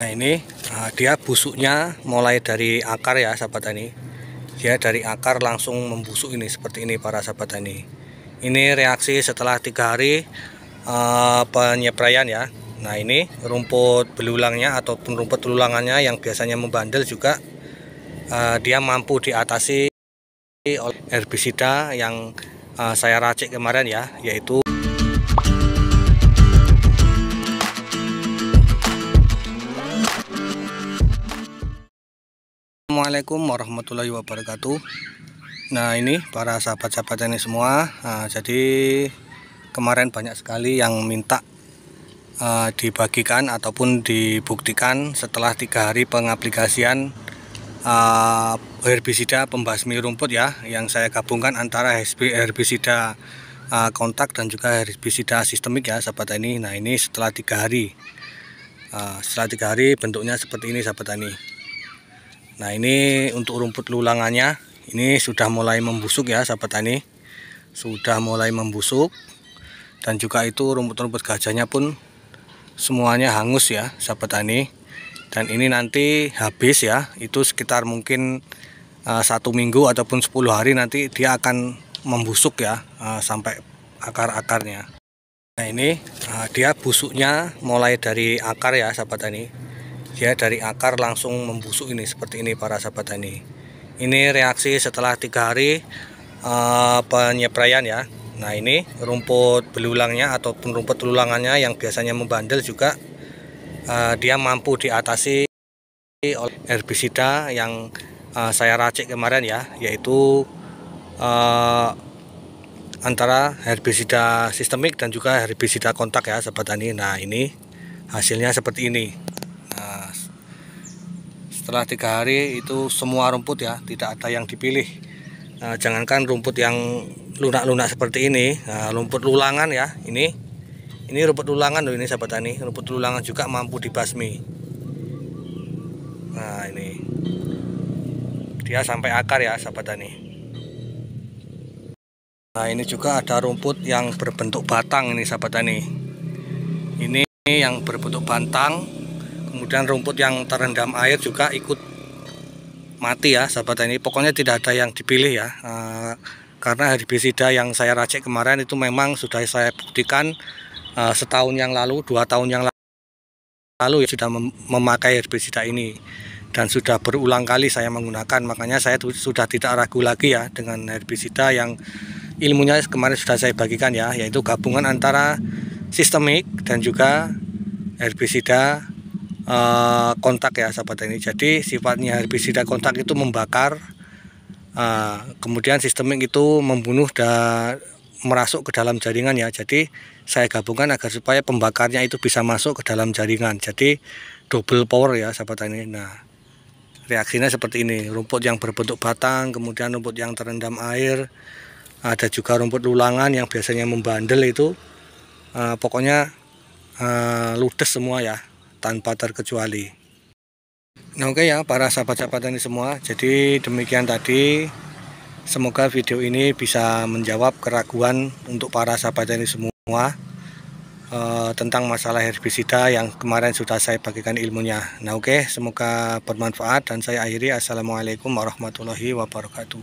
Nah ini uh, dia busuknya mulai dari akar ya sahabat tani. Dia dari akar langsung membusuk ini seperti ini para sahabat tani. Ini reaksi setelah tiga hari uh, eh, penyeprayan ya. Nah ini rumput belulangnya ataupun rumput belulangannya yang biasanya membandel juga uh, dia mampu diatasi oleh herbisida yang uh, saya racik kemarin ya yaitu Assalamualaikum warahmatullahi wabarakatuh Nah ini para sahabat-sahabat ini semua nah, Jadi kemarin banyak sekali yang minta uh, dibagikan ataupun dibuktikan setelah tiga hari pengaplikasian uh, herbisida pembasmi rumput ya Yang saya gabungkan antara herbisida uh, kontak dan juga herbisida sistemik ya sahabat tani Nah ini setelah tiga hari uh, Setelah tiga hari bentuknya seperti ini sahabat tani Nah ini untuk rumput lulangannya ini sudah mulai membusuk ya sahabat tani sudah mulai membusuk dan juga itu rumput-rumput gajahnya pun semuanya hangus ya sahabat tani dan ini nanti habis ya itu sekitar mungkin eh, satu minggu ataupun 10 hari nanti dia akan membusuk ya eh, sampai akar-akarnya nah ini eh, dia busuknya mulai dari akar ya sahabat tani dia dari akar langsung membusuk ini seperti ini para sahabat tani ini reaksi setelah tiga hari uh, eh, penyepraian ya nah ini rumput belulangnya ataupun rumput belulangannya yang biasanya membandel juga uh, dia mampu diatasi oleh herbisida yang uh, saya racik kemarin ya yaitu uh, antara herbisida sistemik dan juga herbisida kontak ya sahabat tani nah ini hasilnya seperti ini setelah tiga hari itu semua rumput ya tidak ada yang dipilih nah, jangankan rumput yang lunak-lunak seperti ini nah, rumput lulangan ya ini ini rumput lulangan loh ini sahabat tani rumput lulangan juga mampu dibasmi nah ini dia sampai akar ya sahabat tani nah ini juga ada rumput yang berbentuk batang ini sahabat tani ini yang berbentuk bantang kemudian rumput yang terendam air juga ikut mati ya sahabat ini pokoknya tidak ada yang dipilih ya e, karena herbisida yang saya racik kemarin itu memang sudah saya buktikan e, setahun yang lalu dua tahun yang lalu ya sudah mem memakai herbisida ini dan sudah berulang kali saya menggunakan makanya saya sudah tidak ragu lagi ya dengan herbisida yang ilmunya kemarin sudah saya bagikan ya yaitu gabungan antara sistemik dan juga herbisida Eh, kontak ya sahabat ini. Jadi sifatnya herbisida kontak itu membakar, uh, kemudian sistemik itu membunuh dan merasuk ke dalam jaringan ya. Jadi saya gabungkan agar supaya pembakarnya itu bisa masuk ke dalam jaringan. Jadi double power ya sahabat ini. Nah reaksinya seperti ini. Rumput yang berbentuk batang, kemudian rumput yang terendam air, ada juga rumput lulangan yang biasanya membandel itu. Uh, pokoknya uh, ludes semua ya tanpa terkecuali. Nah, oke okay ya para sahabat-sahabat ini semua. Jadi demikian tadi. Semoga video ini bisa menjawab keraguan untuk para sahabat ini semua e, tentang masalah herbisida yang kemarin sudah saya bagikan ilmunya. Nah, oke, okay, semoga bermanfaat dan saya akhiri assalamualaikum warahmatullahi wabarakatuh.